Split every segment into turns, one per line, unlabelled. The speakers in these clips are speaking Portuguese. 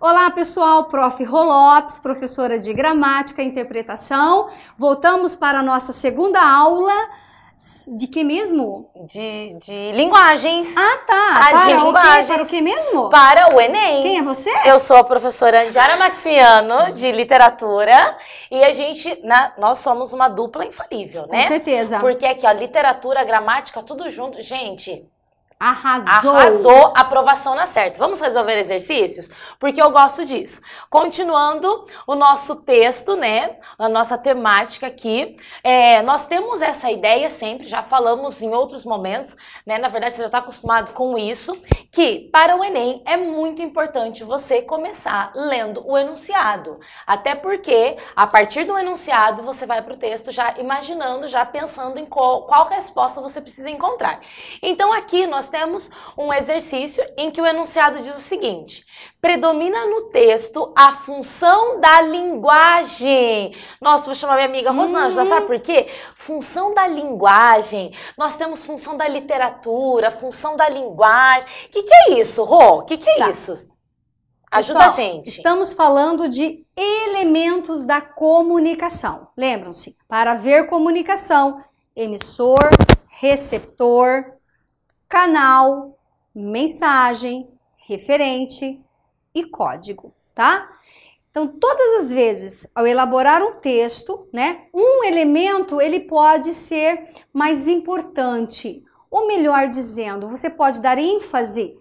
Olá pessoal, Prof. Rolopes, professora de Gramática e Interpretação. Voltamos para a nossa segunda aula de que mesmo? De, de
linguagens. Ah,
tá. As linguagens. O quê? Para o que mesmo? Para o Enem. Quem
é você? Eu sou a professora Andiara Maximiano, de literatura. E a gente, na, nós somos uma dupla infalível, né? Com certeza. Porque aqui, ó, literatura, gramática, tudo junto. Gente, Arrasou. Arrasou, aprovação na certa. Vamos resolver exercícios? Porque eu gosto disso. Continuando o nosso texto, né? A nossa temática aqui. É, nós temos essa ideia sempre, já falamos em outros momentos, né? Na verdade, você já está acostumado com isso, que para o Enem é muito importante você começar lendo o enunciado. Até porque, a partir do enunciado, você vai para o texto já imaginando, já pensando em qual, qual resposta você precisa encontrar. Então, aqui nós temos um exercício em que o enunciado diz o seguinte: predomina no texto a função da linguagem. Nossa, vou chamar minha amiga Rosângela, uhum. sabe por quê? Função da linguagem. Nós temos função da literatura, função da linguagem. O que, que é isso, Rô? O que, que é tá. isso? Ajuda Pessoal, a gente.
Estamos falando de elementos da comunicação. Lembram-se, para haver comunicação, emissor, receptor, canal, mensagem, referente e código, tá? Então, todas as vezes, ao elaborar um texto, né, um elemento ele pode ser mais importante, ou melhor dizendo, você pode dar ênfase,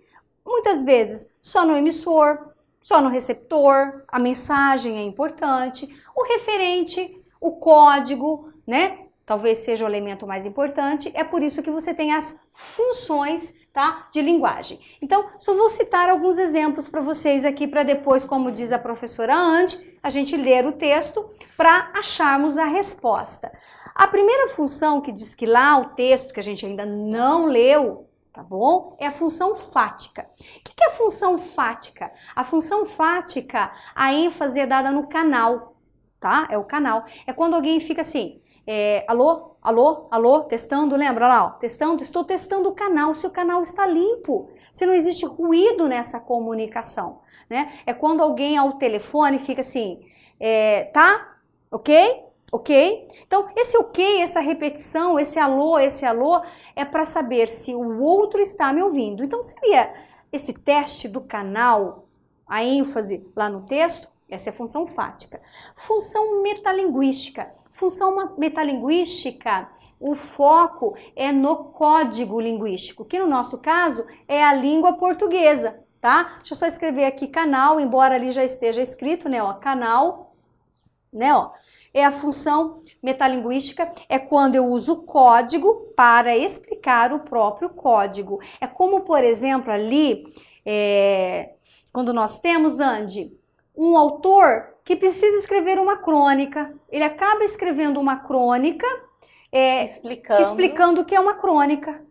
muitas vezes, só no emissor, só no receptor, a mensagem é importante, o referente, o código, né, talvez seja o elemento mais importante, é por isso que você tem as funções tá, de linguagem. Então, só vou citar alguns exemplos para vocês aqui, para depois, como diz a professora Andy, a gente ler o texto para acharmos a resposta. A primeira função que diz que lá o texto, que a gente ainda não leu, tá bom? É a função fática. O que é a função fática? A função fática, a ênfase é dada no canal, tá? É o canal. É quando alguém fica assim, é, alô, alô, alô, testando, lembra lá, ó, testando, estou testando o canal, se o canal está limpo, se não existe ruído nessa comunicação, né? É quando alguém ao telefone fica assim, é, tá, ok, ok? Então, esse ok, essa repetição, esse alô, esse alô, é para saber se o outro está me ouvindo. Então, seria esse teste do canal, a ênfase lá no texto, essa é a função fática. Função metalinguística Função metalinguística, o foco é no código linguístico, que no nosso caso é a língua portuguesa, tá? Deixa eu só escrever aqui canal, embora ali já esteja escrito, né, ó, canal, né, ó. É a função metalinguística, é quando eu uso código para explicar o próprio código. É como, por exemplo, ali, é, quando nós temos, Andy, um autor que precisa escrever uma crônica. Ele acaba escrevendo uma crônica é, explicando. explicando que é uma crônica.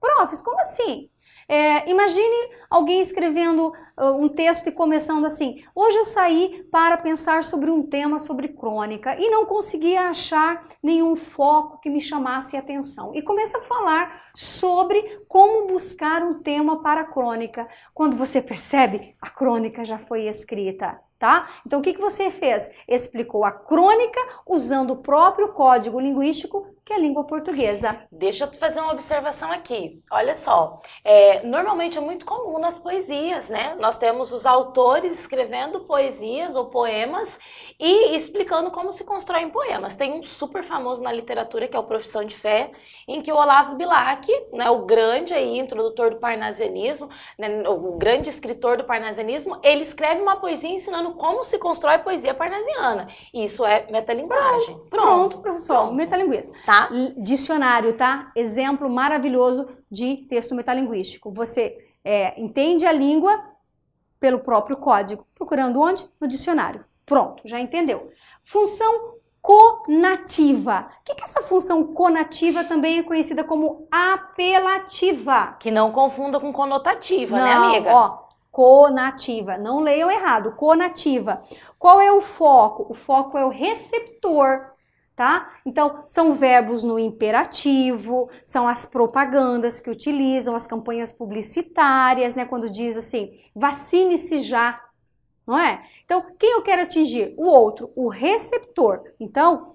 Profs, como assim? É, imagine alguém escrevendo uh, um texto e começando assim: Hoje eu saí para pensar sobre um tema sobre crônica e não conseguia achar nenhum foco que me chamasse atenção. E começa a falar sobre como buscar um tema para a crônica. Quando você percebe, a crônica já foi escrita. Tá? Então, o que, que você fez? Explicou a crônica usando o próprio código linguístico que é a língua portuguesa.
Deixa eu fazer uma observação aqui. Olha só, é, normalmente é muito comum nas poesias, né? Nós temos os autores escrevendo poesias ou poemas e explicando como se constroem poemas. Tem um super famoso na literatura que é o Profissão de Fé, em que o Olavo Bilac, né, o grande aí introdutor do parnasianismo, né, o grande escritor do parnasianismo, ele escreve uma poesia ensinando como se constrói poesia parnasiana. Isso é metalinguagem.
Pronto, Pronto professor, metalinguista. Tá Tá? Dicionário, tá? Exemplo maravilhoso de texto metalinguístico. Você é, entende a língua pelo próprio código, procurando onde? No dicionário. Pronto, já entendeu. Função conativa. O que, que, essa função conativa também é conhecida
como apelativa? Que não confunda com conotativa, né, não, né, amiga? Ó,
conativa. Não leiam errado, conativa. Qual é o foco? O foco é o receptor tá? Então, são verbos no imperativo, são as propagandas que utilizam, as campanhas publicitárias, né? Quando diz assim, vacine-se já, não é? Então, quem eu quero atingir? O outro, o receptor. Então,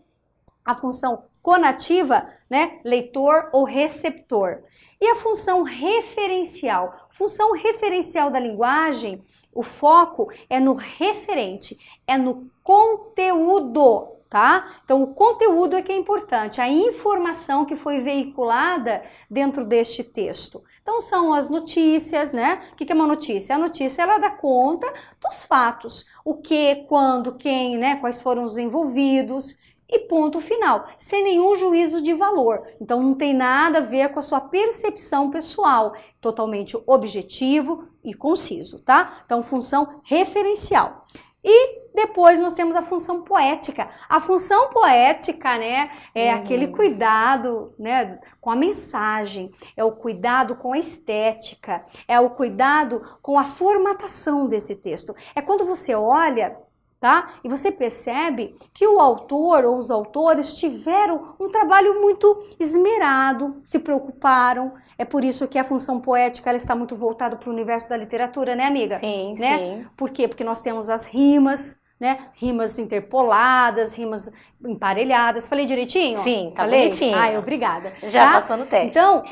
a função conativa, né? Leitor ou receptor. E a função referencial. Função referencial da linguagem, o foco é no referente, é no conteúdo tá? Então, o conteúdo é que é importante, a informação que foi veiculada dentro deste texto. Então, são as notícias, né? O que é uma notícia? A notícia, ela dá conta dos fatos. O que, quando, quem, né? Quais foram os envolvidos, e ponto final, sem nenhum juízo de valor. Então não tem nada a ver com a sua percepção pessoal, totalmente objetivo e conciso, tá? Então função referencial. E depois nós temos a função poética. A função poética, né, é uhum. aquele cuidado, né, com a mensagem, é o cuidado com a estética, é o cuidado com a formatação desse texto. É quando você olha Tá? E você percebe que o autor ou os autores tiveram um trabalho muito esmerado, se preocuparam. É por isso que a função poética ela está muito voltada para o universo da literatura, né, amiga? Sim, né? sim. Por quê? Porque nós temos as rimas, né? Rimas interpoladas, rimas emparelhadas. Falei direitinho? Sim, tá Falei? bonitinho. Ai, obrigada. Já tá? passando o teste. Então,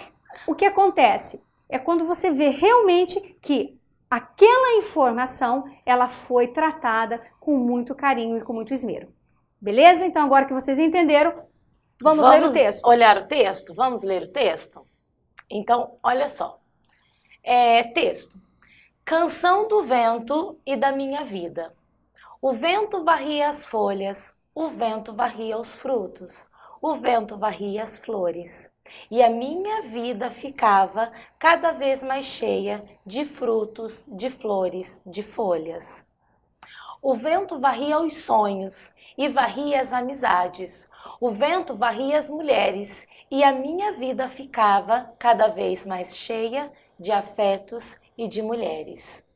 o que acontece? É quando você vê realmente que aquela informação, ela foi tratada com muito carinho e com muito esmero. Beleza? Então, agora que vocês entenderam,
vamos, vamos ler o texto. olhar o texto? Vamos ler o texto? Então, olha só. É, texto. Canção do vento e da minha vida. O vento varria as folhas, o vento varria os frutos, o vento varria as flores. E a minha vida ficava cada vez mais cheia de frutos, de flores, de folhas. O vento varria os sonhos e varria as amizades. O vento varria as mulheres e a minha vida ficava cada vez mais cheia de afetos e de mulheres.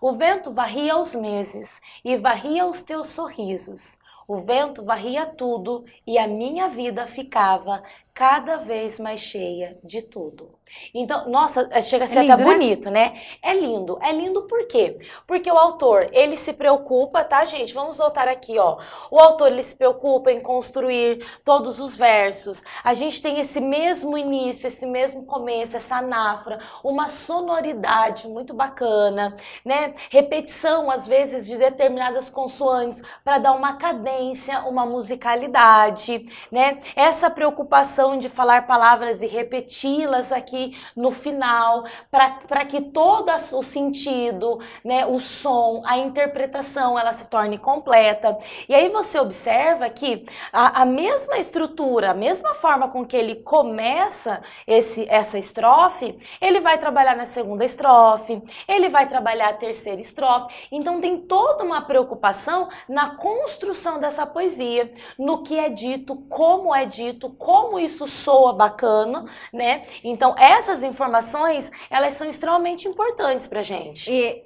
O vento varria os meses e varria os teus sorrisos. O vento varria tudo e a minha vida ficava cada vez mais cheia de tudo. Então, nossa, eh, chega a é ser é lindo, até né? bonito, né? né? É lindo. É lindo por quê? Porque o autor, ele se preocupa, tá, gente? Vamos voltar aqui, ó. O autor, ele se preocupa em construir todos os versos. A gente tem esse mesmo início, esse mesmo começo, essa anafra, uma sonoridade muito bacana, né? Repetição, às vezes, de determinadas consoantes para dar uma cadência, uma musicalidade, né? Essa preocupação questão de falar palavras e repeti-las aqui no final, para que todo o sentido, né, o som, a interpretação, ela se torne completa. E aí você observa que a, a mesma estrutura, a mesma forma com que ele começa esse, essa estrofe, ele vai trabalhar na segunda estrofe, ele vai trabalhar a terceira estrofe. Então tem toda uma preocupação na construção dessa poesia, no que é dito, como é dito, como isso isso soa bacana, né? Então, essas informações, elas são extremamente importantes pra gente. E,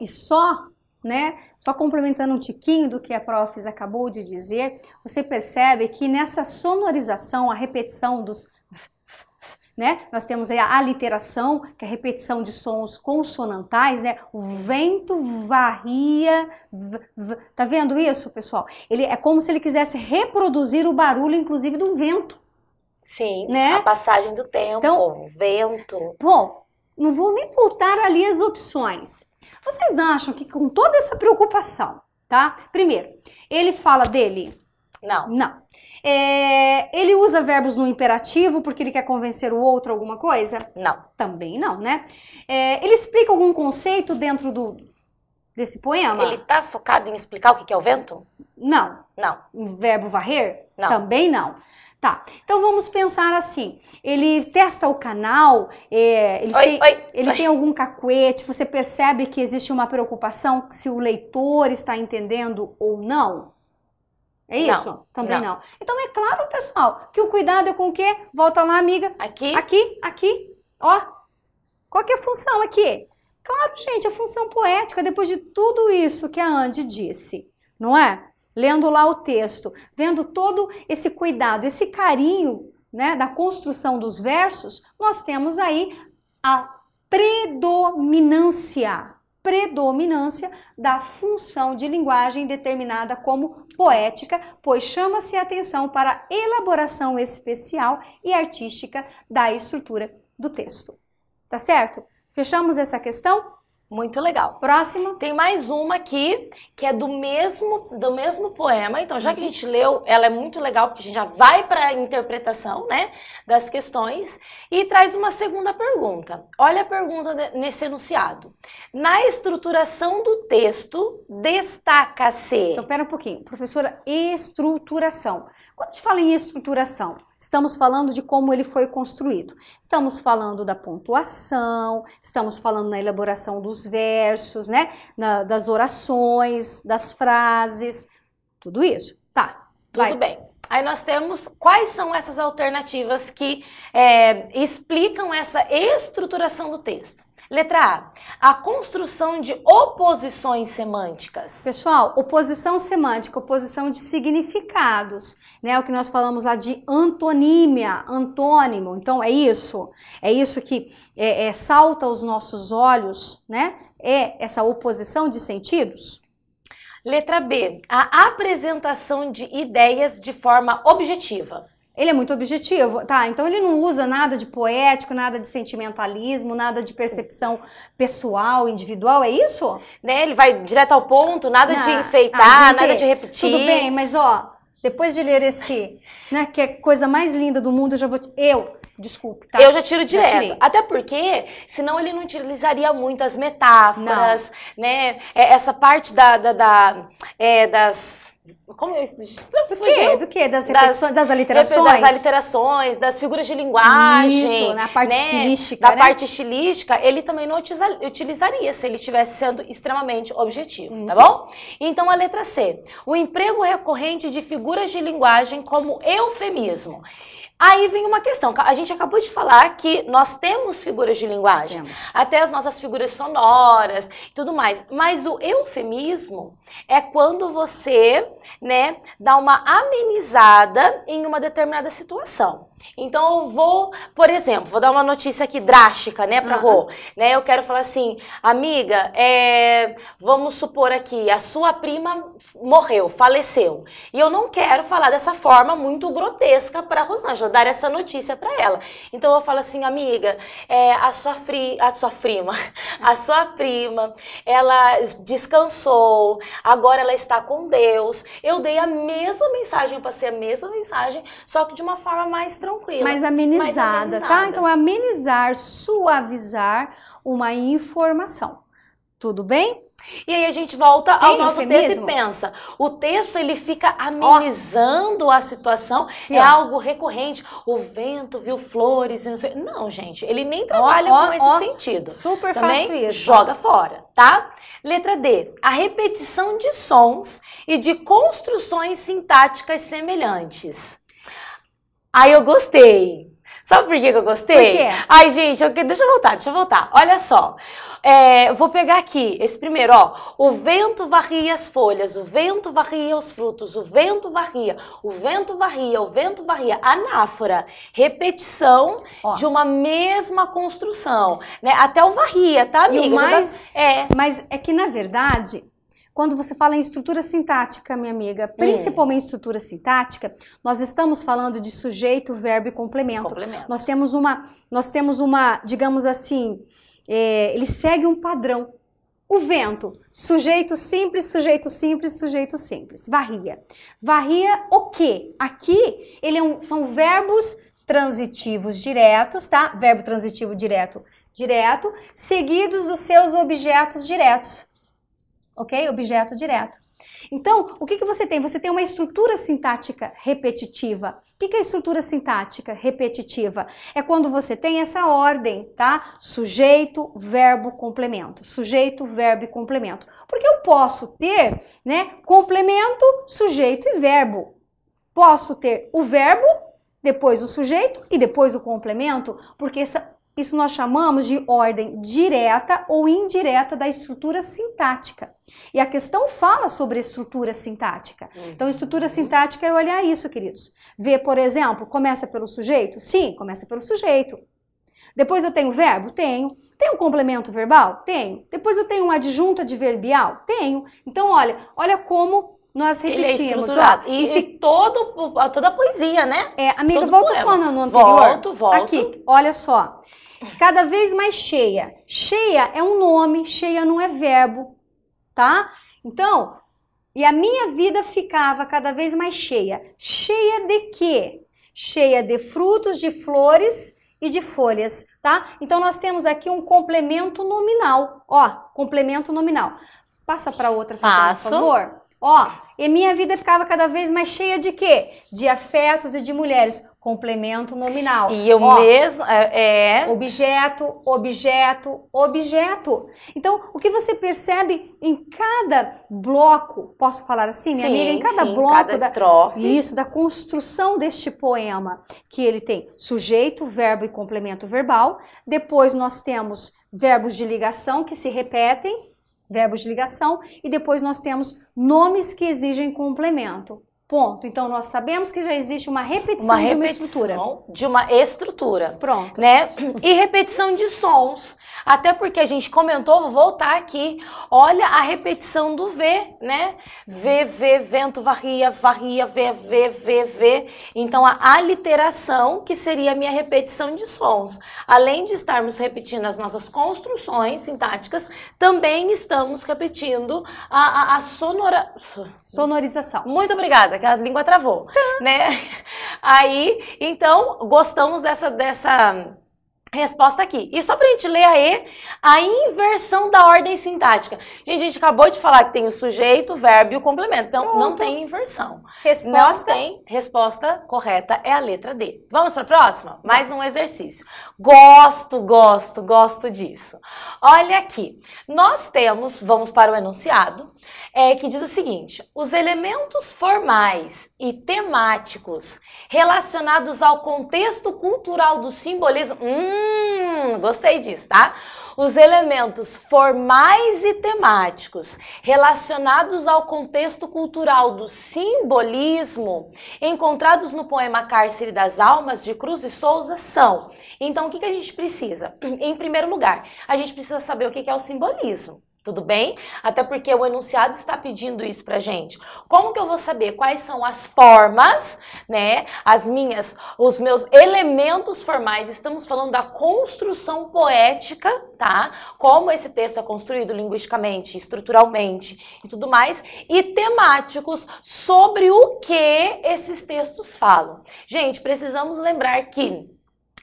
e só, né, só complementando um tiquinho do que a Profis acabou de dizer, você percebe que nessa sonorização, a repetição dos né? Nós temos aí a aliteração, que é a repetição de sons consonantais, né? O vento varria, v, v, tá vendo isso, pessoal? Ele é como se ele quisesse reproduzir o barulho, inclusive do vento.
Sim, né? a
passagem do tempo, então, o vento. Bom, não vou nem voltar ali as opções. Vocês acham que com toda essa preocupação, tá? Primeiro, ele fala dele? Não. Não. É, ele usa verbos no imperativo porque ele quer convencer o outro alguma coisa? Não. Também não, né? É, ele explica algum conceito dentro
do desse poema? Ele tá focado em explicar o que é o vento? Não. Não.
O verbo varrer? Não. Também não. Tá, então vamos pensar assim, ele testa o canal, é, ele, oi, tem, oi, ele oi. tem algum cacuete, você percebe que existe uma preocupação se o leitor está entendendo ou não? É isso? Não, Também não. não. Então é claro, pessoal, que o cuidado é com o quê? Volta lá, amiga. Aqui. Aqui, aqui, ó. Qual que é a função aqui? Claro, gente, a é função poética, depois de tudo isso que a Andy disse, não é? lendo lá o texto, vendo todo esse cuidado, esse carinho né, da construção dos versos, nós temos aí a predominância, predominância da função de linguagem determinada como poética, pois chama-se a atenção para a elaboração especial e artística da estrutura do texto. Tá certo? Fechamos essa questão? Muito legal.
Próximo. Tem mais uma aqui, que é do mesmo, do mesmo poema. Então, já que a uhum. gente leu, ela é muito legal, porque a gente já vai para a interpretação né, das questões. E traz uma segunda pergunta. Olha a pergunta nesse enunciado. Na estruturação do texto, destaca-se. Então, pera um pouquinho. Professora,
estruturação. Quando a gente fala em estruturação, Estamos falando de como ele foi construído. Estamos falando da pontuação, estamos falando na elaboração dos versos, né? Na, das orações, das frases, tudo isso. Tá. Tudo vai.
bem. Aí nós temos quais são essas alternativas que é, explicam essa estruturação do texto. Letra A. A construção de oposições semânticas. Pessoal, oposição semântica, oposição de
significados, né? O que nós falamos lá de antonímia, antônimo. Então é isso, é isso que é, é, salta aos nossos olhos, né? É essa oposição de sentidos. Letra B. A apresentação de
ideias de forma objetiva
ele é muito objetivo, tá? Então ele não usa nada de poético, nada de sentimentalismo, nada de percepção pessoal, individual, é isso? Né? Ele vai direto ao ponto,
nada de ah, enfeitar, gente, ah, nada de repetir. Tudo bem,
mas ó, depois de ler esse, né, que é coisa mais linda do mundo, eu já vou. Eu, desculpe, tá? Eu já tiro direto. Já
Até porque, senão ele não utilizaria muito as metáforas, não. né? É, essa parte da, da, da é, das como eu... Do quê? Do quê? Das repetições, das, das aliterações? Das aliterações, das figuras de linguagem. Isso, na né? parte né? estilística, Da né? parte estilística, ele também não utilizaria se ele estivesse sendo extremamente objetivo, tá uhum. tá bom? Então, a letra C. O emprego recorrente de figuras de linguagem como eufemismo. Aí vem uma questão. A gente acabou de falar que nós temos figuras de linguagem, temos. até as nossas figuras sonoras e tudo mais. Mas o eufemismo é quando você né, dar uma amenizada em uma determinada situação. Então eu vou, por exemplo, vou dar uma notícia aqui drástica, né, para uhum. Rô, né? Eu quero falar assim, amiga, é, vamos supor aqui, a sua prima morreu, faleceu, e eu não quero falar dessa forma muito grotesca para Rosângela, dar essa notícia para ela. Então eu falo assim, amiga, é, a sua fri, a sua prima, a sua prima, ela descansou, agora ela está com Deus. Eu dei a mesma mensagem, passei a mesma mensagem, só que de uma forma mais tranquila tranquila. Mais amenizada, mais tá? Então,
amenizar, suavizar uma informação. Tudo
bem? E aí a gente volta Tem ao nosso eufemismo? texto e pensa. O texto ele fica amenizando oh. a situação, é algo recorrente. O vento viu flores e não sei. Não, gente, ele nem trabalha oh, com esse sentido. Super Também isso. Joga fora, tá? Letra D. A repetição de sons e de construções sintáticas semelhantes. Aí eu gostei. Sabe por que, que eu gostei? Por quê? Ai, gente, eu, deixa eu voltar, deixa eu voltar. Olha só. É, vou pegar aqui esse primeiro, ó. O vento varria as folhas, o vento varria os frutos, o vento varria, o vento varria, o vento varria. Anáfora, repetição ó. de uma mesma construção, né? Até o varria, tá, amiga? E mais, tá... É. Mas é
que, na verdade, quando você fala em estrutura sintática, minha amiga, principalmente hum. estrutura sintática, nós estamos falando de sujeito, verbo e complemento. complemento. Nós temos uma, nós temos uma, digamos assim, é, ele segue um padrão. O vento, sujeito simples, sujeito simples, sujeito simples. Varria. Varria o quê? Aqui ele é um, são verbos transitivos diretos, tá? Verbo transitivo direto, direto, seguidos dos seus objetos diretos ok? Objeto direto. Então, o que, que você tem? Você tem uma estrutura sintática repetitiva. O que, que é estrutura sintática repetitiva? É quando você tem essa ordem, tá? Sujeito, verbo, complemento. Sujeito, verbo e complemento. Porque eu posso ter, né, complemento, sujeito e verbo. Posso ter o verbo, depois o sujeito e depois o complemento, porque essa isso nós chamamos de ordem direta ou indireta da estrutura sintática. E a questão fala sobre estrutura sintática. Hum. Então, estrutura sintática é olhar isso, queridos. Ver, por exemplo, começa pelo sujeito? Sim, começa pelo sujeito. Depois eu tenho verbo? Tenho. Tenho complemento verbal? Tenho. Depois eu tenho um adjunto adverbial? Tenho. Então, olha, olha como nós repetimos. Ele é e, e todo, toda a poesia, né? É, amiga, todo volta poema. só no, no anterior. Volto, volto. Aqui, olha só. Cada vez mais cheia. Cheia é um nome, cheia não é verbo, tá? Então, e a minha vida ficava cada vez mais cheia. Cheia de quê? Cheia de frutos, de flores e de folhas, tá? Então nós temos aqui um complemento nominal. Ó, complemento nominal. Passa para outra, fazendo, por favor. Ó, e minha vida ficava cada vez mais cheia de quê? De afetos e de mulheres. Complemento nominal. E eu Ó, mesmo. É, é, Objeto, objeto, objeto. Então, o que você percebe em cada bloco, posso falar assim, minha sim, amiga? Em cada sim, bloco. Cada da, Isso, da construção deste poema, que ele tem sujeito, verbo e complemento verbal. Depois nós temos verbos de ligação que se repetem verbos de ligação, e depois nós temos nomes que exigem complemento. Ponto. Então
nós sabemos que já existe uma repetição, uma repetição de uma estrutura. De uma estrutura. Pronto. Né? E repetição de sons. Até porque a gente comentou, vou voltar aqui. Olha a repetição do V, né? V, V, vento, varria, varria, V, V, V, V. Então a aliteração, que seria a minha repetição de sons. Além de estarmos repetindo as nossas construções sintáticas, também estamos repetindo a, a, a sonora... sonorização. Muito obrigada, que a língua travou, tá. né? Aí, então, gostamos dessa dessa resposta aqui. E só para a gente ler aí a inversão da ordem sintática. Gente, a gente acabou de falar que tem o sujeito, o verbo e o complemento. Então, não tem inversão. Resposta? Não tem. Resposta correta é a letra D. Vamos para a próxima? Mais um exercício. Gosto, gosto, gosto disso. Olha aqui. Nós temos, vamos para o enunciado, é, que diz o seguinte: os elementos formais e temáticos relacionados ao contexto cultural do simbolismo. Hum, gostei disso, tá? Os elementos formais e temáticos relacionados ao contexto cultural do simbolismo encontrados no poema Cárcere das Almas de Cruz e Souza são. Então, o que, que a gente precisa? Em primeiro lugar, a gente precisa saber o que, que é o simbolismo. Tudo bem? Até porque o enunciado está pedindo isso pra gente. Como que eu vou saber quais são as formas, né? As minhas, os meus elementos formais. Estamos falando da construção poética, tá? Como esse texto é construído linguisticamente, estruturalmente e tudo mais, e temáticos sobre o que esses textos falam. Gente, precisamos lembrar que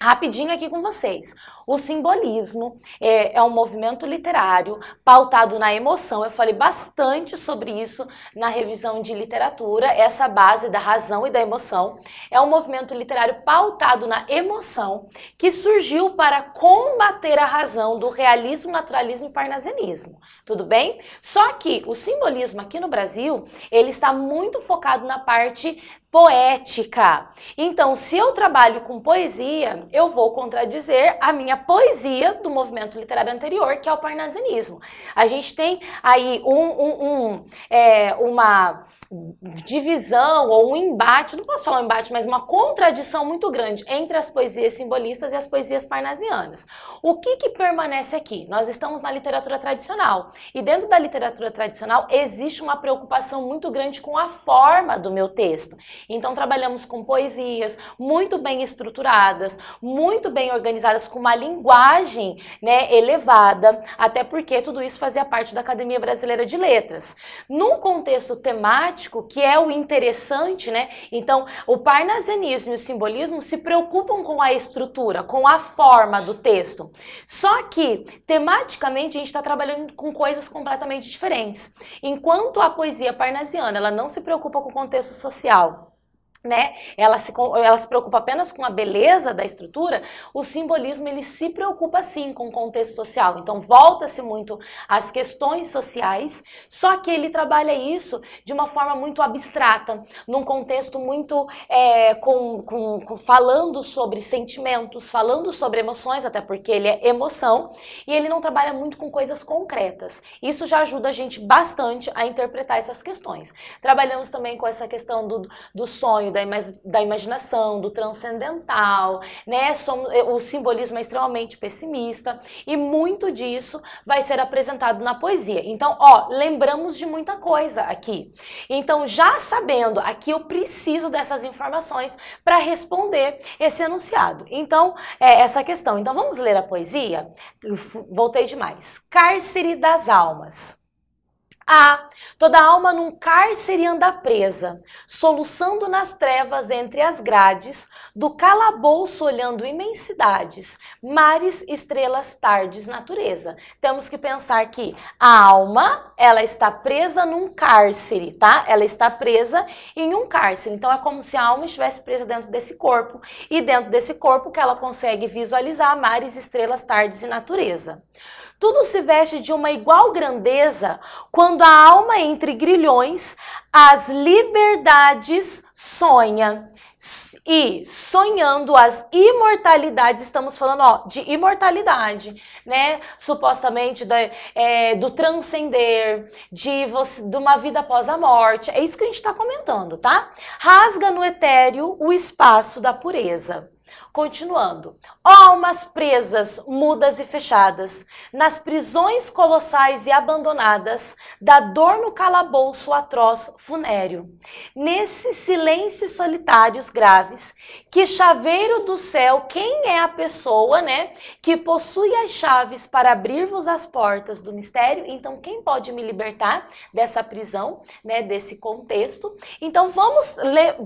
rapidinho aqui com vocês. O simbolismo é, é, um movimento literário pautado na emoção. Eu falei bastante sobre isso na revisão de literatura, essa base da razão e da emoção. É um movimento literário pautado na emoção que surgiu para combater a razão do realismo, naturalismo e parnasianismo. Tudo bem? Só que o simbolismo aqui no Brasil, ele está muito focado na parte poética. Então, se eu trabalho com poesia, eu vou contradizer a minha poesia do movimento literário anterior, que é o parnasianismo. A gente tem aí um, um, um é, uma divisão ou um embate, não posso falar um embate, mas uma contradição muito grande entre as poesias simbolistas e as poesias parnasianas. O que, que permanece aqui? Nós estamos na literatura tradicional e dentro da literatura tradicional existe uma preocupação muito grande com a forma do meu texto. Então trabalhamos com poesias muito bem estruturadas, muito bem organizadas, com uma linguagem né, elevada, até porque tudo isso fazia parte da Academia Brasileira de Letras. Num contexto temático, que é o interessante, né? Então, o parnasianismo e o simbolismo se preocupam com a estrutura, com a forma do texto. Só que, tematicamente, a gente está trabalhando com coisas completamente diferentes. Enquanto a poesia parnasiana, ela não se preocupa com o contexto social, né? Ela se, ela se preocupa apenas com a beleza da estrutura, o simbolismo ele se preocupa sim com o contexto social. Então volta-se muito às questões sociais, só que ele trabalha isso de uma forma muito abstrata, num contexto muito é, com, com, com, falando sobre sentimentos, falando sobre emoções, até porque ele é emoção, e ele não trabalha muito com coisas concretas. Isso já ajuda a gente bastante a interpretar essas questões. Trabalhamos também com essa questão do, do sonho sonho, da, da imaginação, do transcendental, né? Somos, eh, o simbolismo é extremamente pessimista e muito disso vai ser apresentado na poesia. Então, ó, lembramos de muita coisa aqui. Então, já sabendo, aqui eu preciso dessas informações para responder esse enunciado. Então, é essa questão. Então, vamos ler a poesia? Voltei demais. Cárcere das Almas. A. Toda alma num cárcere anda presa, soluçando nas trevas entre as grades, do calabouço olhando imensidades, mares, estrelas, tardes, natureza. Temos que pensar que a alma, ela está presa num cárcere, tá? Ela está presa em um cárcere. Então é como se a alma estivesse presa dentro desse corpo e dentro desse corpo que ela consegue visualizar mares, estrelas, tardes e natureza tudo se veste de uma igual grandeza quando a alma entre grilhões as liberdades sonha. E sonhando as imortalidades, estamos falando ó, de imortalidade, né? Supostamente da, é, do transcender, de, você, de uma vida após a morte. É isso que a gente está comentando, tá? Rasga no etéreo o espaço da pureza. Continuando. Almas presas, mudas e fechadas, nas prisões colossais e abandonadas, da dor no calabouço atroz funéreo. Nesses silêncios solitários graves, que chaveiro do céu, quem é a pessoa, né, que possui as chaves para abrir-vos as portas do mistério? Então, quem pode me libertar dessa prisão, né, desse contexto? Então, vamos,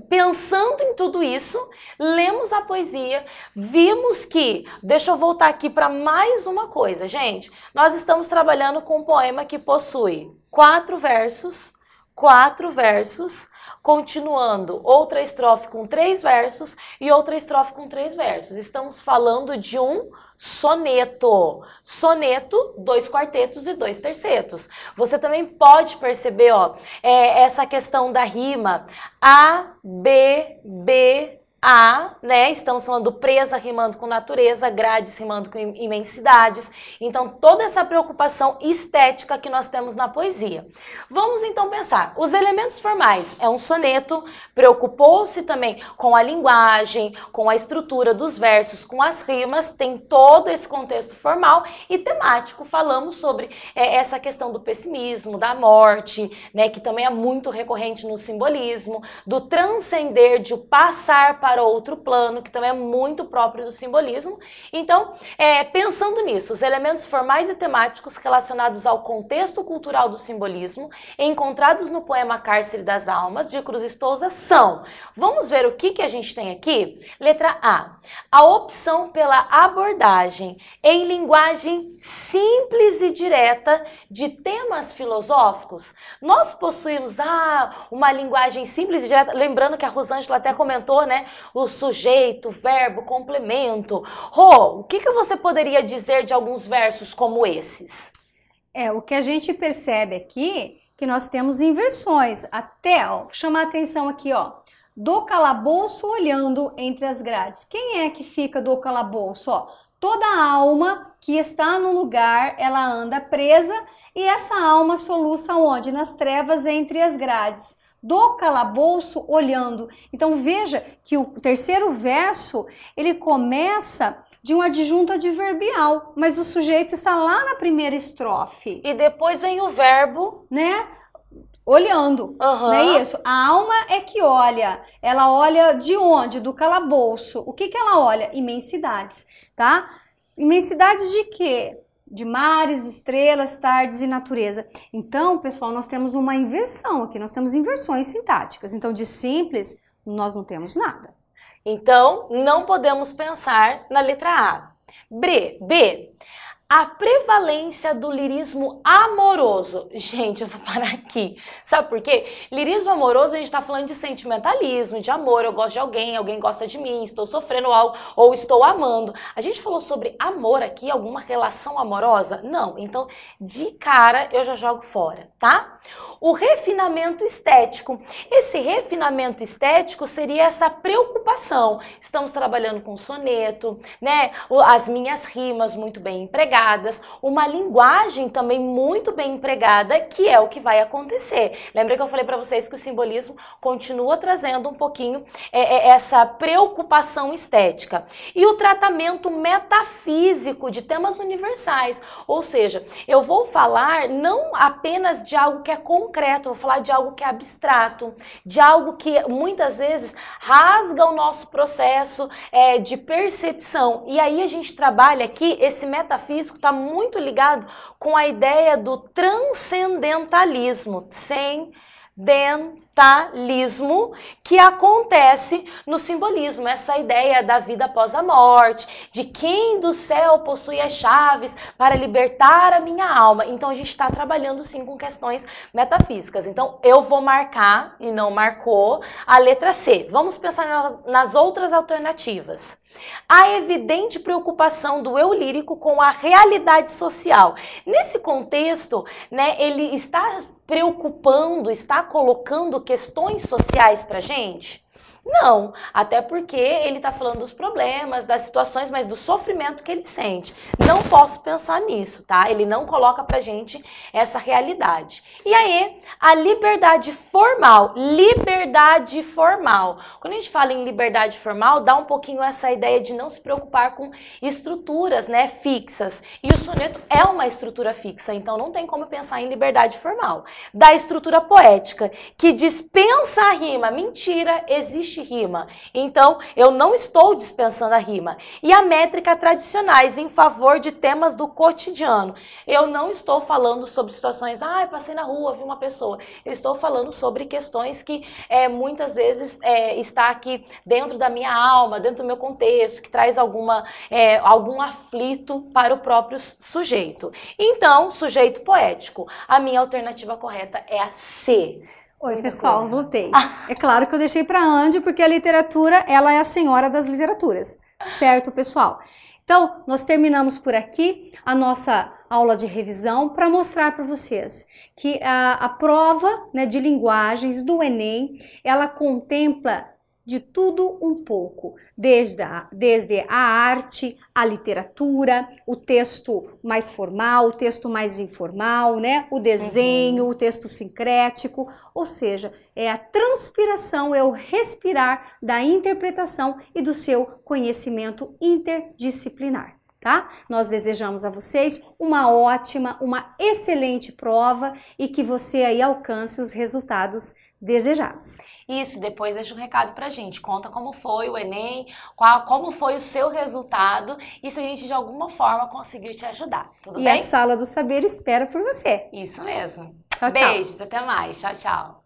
pensando em tudo isso, lemos a poesia vimos que, deixa eu voltar aqui para mais uma coisa, gente. Nós estamos trabalhando com um poema que possui quatro versos, quatro versos, continuando outra estrofe com três versos e outra estrofe com três versos. Estamos falando de um soneto. Soneto, dois quartetos e dois tercetos. Você também pode perceber, ó, é, essa questão da rima A, B, B, a, né? Estamos falando presa rimando com natureza, grades rimando com imensidades. Então, toda essa preocupação estética que nós temos na poesia. Vamos então pensar. Os elementos formais é um soneto, preocupou-se também com a linguagem, com a estrutura dos versos, com as rimas, tem todo esse contexto formal e temático. Falamos sobre é, essa questão do pessimismo, da morte, né? Que também é muito recorrente no simbolismo, do transcender, de o passar para para outro plano, que também é muito próprio do simbolismo. Então, é, pensando nisso, os elementos formais e temáticos relacionados ao contexto cultural do simbolismo, encontrados no poema Cárcere das Almas, de Cruz Estouza, são. Vamos ver o que, que a gente tem aqui? Letra A. A opção pela abordagem em linguagem simples e direta de temas filosóficos. Nós possuímos ah, uma linguagem simples e direta, lembrando que a Rosângela até comentou, né, o sujeito, verbo, complemento. Rô, o que, que você poderia dizer de alguns versos como esses?
É, o que a gente percebe aqui que nós temos inversões. Até, ó, chamar atenção aqui, ó. Do calabouço olhando entre as grades. Quem é que fica do calabouço? Ó, toda alma que está no lugar, ela anda presa e essa alma soluça onde? Nas trevas entre as grades do calabouço olhando. Então veja que o terceiro verso ele começa de um adjunto adverbial, mas o sujeito está lá na primeira estrofe. E depois vem o verbo, né? Olhando, uhum. não é isso? A alma é que olha. Ela olha de onde? Do calabouço. O que, que ela olha? Imensidades, tá? Imensidades de quê? de mares, estrelas, tardes e natureza. Então, pessoal, nós temos uma inversão aqui, nós temos inversões sintáticas. Então, de simples,
nós não temos nada. Então, não podemos pensar na letra A. B, B a prevalência do lirismo amoroso. Gente, eu vou parar aqui. Sabe por quê? Lirismo amoroso, a gente tá falando de sentimentalismo, de amor. Eu gosto de alguém, alguém gosta de mim, estou sofrendo algo ou estou amando. A gente falou sobre amor aqui, alguma relação amorosa? Não. Então, de cara, eu já jogo fora, tá? O refinamento estético. Esse refinamento estético seria essa preocupação. Estamos trabalhando com soneto, né? As minhas rimas muito bem empregadas empregadas, uma linguagem também muito bem empregada, que é o que vai acontecer. Lembra que eu falei para vocês que o simbolismo continua trazendo um pouquinho é, é, essa preocupação estética. E o tratamento metafísico de temas universais, ou seja, eu vou falar não apenas de algo que é concreto, vou falar de algo que é abstrato, de algo que muitas vezes rasga o nosso processo é, de percepção. E aí a gente trabalha aqui esse metafísico isso está muito ligado com a ideia do transcendentalismo. Sem, den, talismo que acontece no simbolismo, essa ideia da vida após a morte, de quem do céu possui as chaves para libertar a minha alma. Então a gente está trabalhando sim com questões metafísicas. Então eu vou marcar e não marcou a letra C. Vamos pensar nas outras alternativas. A evidente preocupação do eu lírico com a realidade social. Nesse contexto, né, ele está preocupando, está colocando questões sociais para gente? Não, até porque ele está falando dos problemas, das situações, mas do sofrimento que ele sente. Não posso pensar nisso, tá? Ele não coloca pra gente essa realidade. E aí, a liberdade formal, liberdade formal. Quando a gente fala em liberdade formal, dá um pouquinho essa ideia de não se preocupar com estruturas, né, fixas. E o soneto é uma estrutura fixa, então não tem como pensar em liberdade formal. Da estrutura poética, que dispensa a rima. Mentira, existe existe rima. Então, eu não estou dispensando a rima. E a métrica tradicionais em favor de temas do cotidiano. Eu não estou falando sobre situações, ah, passei na rua, vi uma pessoa. Eu estou falando sobre questões que é, muitas vezes é, está aqui dentro da minha alma, dentro do meu contexto, que traz alguma, é, algum aflito para o próprio sujeito. Então, sujeito poético. A minha alternativa correta é a C. Oi, pessoal, voltei. Ah.
É claro que eu deixei para Andy, porque a literatura, ela é a senhora das literaturas, certo, pessoal? Então, nós terminamos por aqui a nossa aula de revisão para mostrar para vocês que a, a prova né, de linguagens do Enem, ela contempla de tudo um pouco, desde a, desde a arte, a literatura, o texto mais formal, o texto mais informal, né? o desenho, uhum. o texto sincrético, ou seja, é a transpiração, é o respirar da interpretação e do seu conhecimento interdisciplinar. Tá? Nós desejamos a vocês uma ótima, uma excelente prova e que você aí alcance os resultados desejados.
Isso, depois deixa um recado pra gente. Conta como foi o Enem, qual, como foi o seu resultado e se a gente de alguma forma conseguiu te ajudar. Tudo e bem? E a Sala
do Saber espera por você. Isso mesmo.
Tchau, Beijos, tchau. até mais. Tchau, tchau.